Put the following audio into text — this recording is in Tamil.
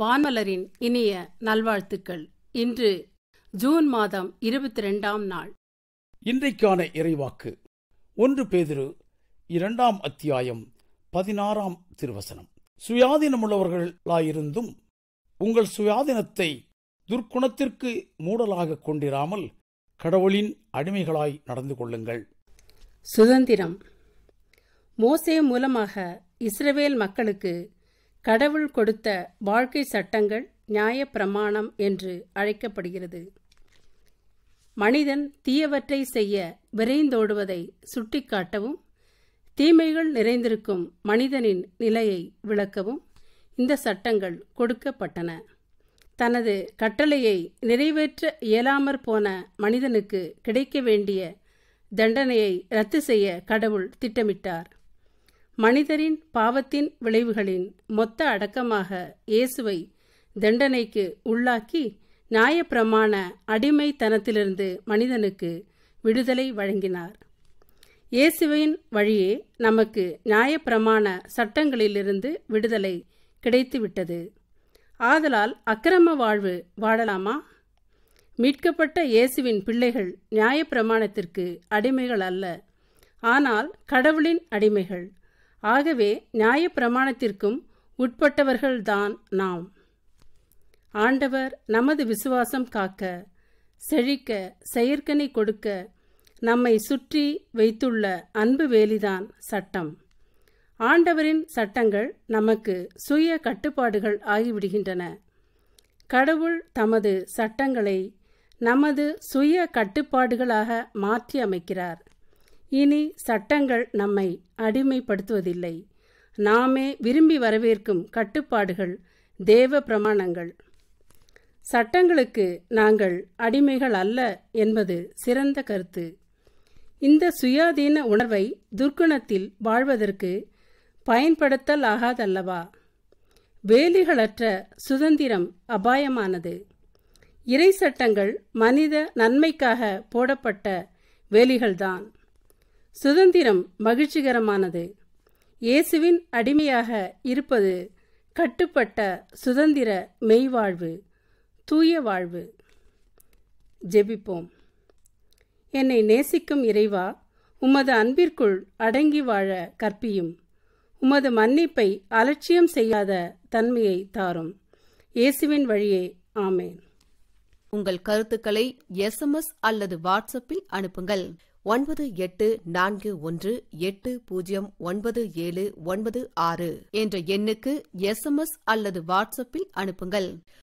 வான்மலரின் இனிய நல்வாழ்த்துக்கள் இன்று ஜூன் மாதம் இருபத்தி ரெண்டாம் நாள் இன்றைக்கான இறைவாக்கு ஒன்று பேதிரு இரண்டாம் அத்தியாயம் பதினாறாம் திருவசனம் சுயாதீனமுள்ளவர்களாயிருந்தும் உங்கள் சுயாதீனத்தை துர்க்குணத்திற்கு மூடலாக கொண்டிராமல் கடவுளின் அடிமைகளாய் நடந்து கொள்ளுங்கள் சுதந்திரம் மோசே மூலமாக இஸ்ரவேல் மக்களுக்கு கடவுள் கொடுத்த வாழ்க்கை சட்டங்கள் நியாயப்பிரமாணம் என்று அழைக்கப்படுகிறது மனிதன் தீயவற்றை செய்ய விரைந்தோடுவதை சுட்டிக்காட்டவும் தீமைகள் நிறைந்திருக்கும் மனிதனின் நிலையை விளக்கவும் இந்த சட்டங்கள் கொடுக்கப்பட்டன தனது கட்டளையை நிறைவேற்ற இயலாமற் போன மனிதனுக்கு கிடைக்க வேண்டிய தண்டனையை ரத்து செய்ய கடவுள் திட்டமிட்டார் மனிதரின் பாவத்தின் விளைவுகளின் மொத்த அடக்கமாக இயேசுவை தண்டனைக்கு உள்ளாக்கி நியாயப்பிரமாண அடிமைத்தனத்திலிருந்து மனிதனுக்கு விடுதலை வழங்கினார் இயேசுவின் வழியே நமக்கு நியாயப்பிரமாண சட்டங்களிலிருந்து விடுதலை கிடைத்துவிட்டது ஆதலால் அக்கிரம வாழ்வு வாழலாமா மீட்கப்பட்ட இயேசுவின் பிள்ளைகள் நியாயப்பிரமாணத்திற்கு அடிமைகள் அல்ல ஆனால் கடவுளின் அடிமைகள் ஆகவே நியாயப்பிரமாணத்திற்கும் உட்பட்டவர்கள்தான் நாம் ஆண்டவர் நமது விசுவாசம் காக்க செழிக்க செயற்கனை கொடுக்க நம்மை சுற்றி வைத்துள்ள அன்பு வேலிதான் சட்டம் ஆண்டவரின் சட்டங்கள் நமக்கு சுய கட்டுப்பாடுகள் ஆகிவிடுகின்றன கடவுள் தமது சட்டங்களை நமது சுய கட்டுப்பாடுகளாக மாற்றி அமைக்கிறார் இனி சட்டங்கள் நம்மை அடிமைப்படுத்துவதில்லை நாமே விரும்பி வரவேற்கும் கட்டுப்பாடுகள் தேவ பிரமாணங்கள் சட்டங்களுக்கு நாங்கள் அடிமைகள் அல்ல என்பது சிறந்த கருத்து இந்த சுயாதீன உணர்வை துர்க்குணத்தில் வாழ்வதற்கு பயன்படுத்தல் ஆகாதல்லவா வேலிகளற்ற சுதந்திரம் அபாயமானது இறை சட்டங்கள் மனித நன்மைக்காக போடப்பட்ட வேலிகள்தான் சுதந்திரம் மகிழ்ச்சிகரமானது இயேசுவின் அடிமையாக இருப்பது கட்டுப்பட்ட சுதந்திர மெய்வாழ்வு தூய வாழ்வு ஜெபிப்போம் என்னை நேசிக்கும் இறைவா உமது அன்பிற்குள் அடங்கி வாழ கற்பியும் உமது மன்னிப்பை அலட்சியம் செய்யாத தன்மையை தாரும் இயேசுவின் வழியே ஆமேன் உங்கள் கருத்துக்களை எஸ்எம்எஸ் அல்லது வாட்ஸ்அப்பில் அனுப்புங்கள் ஒன்பது எட்டு நான்கு ஒன்று எட்டு பூஜ்ஜியம் ஒன்பது ஏழு ஒன்பது ஆறு என்ற எண்ணுக்கு எஸ்எம்எஸ் அல்லது வாட்ஸ்அப்பில் அனுப்புங்கள்